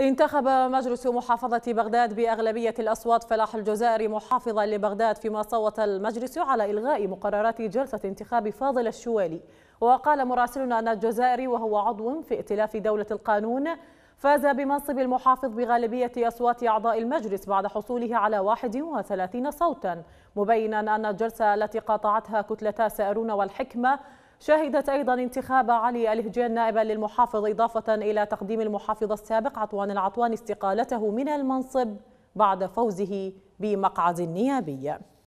انتخب مجلس محافظة بغداد بأغلبية الأصوات فلاح الجزائري محافظا لبغداد فيما صوت المجلس على إلغاء مقررات جلسة انتخاب فاضل الشوالي وقال مراسلنا أن الجزائري وهو عضو في ائتلاف دولة القانون فاز بمنصب المحافظ بغالبية أصوات أعضاء المجلس بعد حصوله على 31 صوتا مبينا أن الجلسة التي قاطعتها كتلتا سأرون والحكمة شهدت أيضا انتخاب علي الهجان نائبا للمحافظ إضافة إلى تقديم المحافظ السابق عطوان العطوان استقالته من المنصب بعد فوزه بمقعد نيابي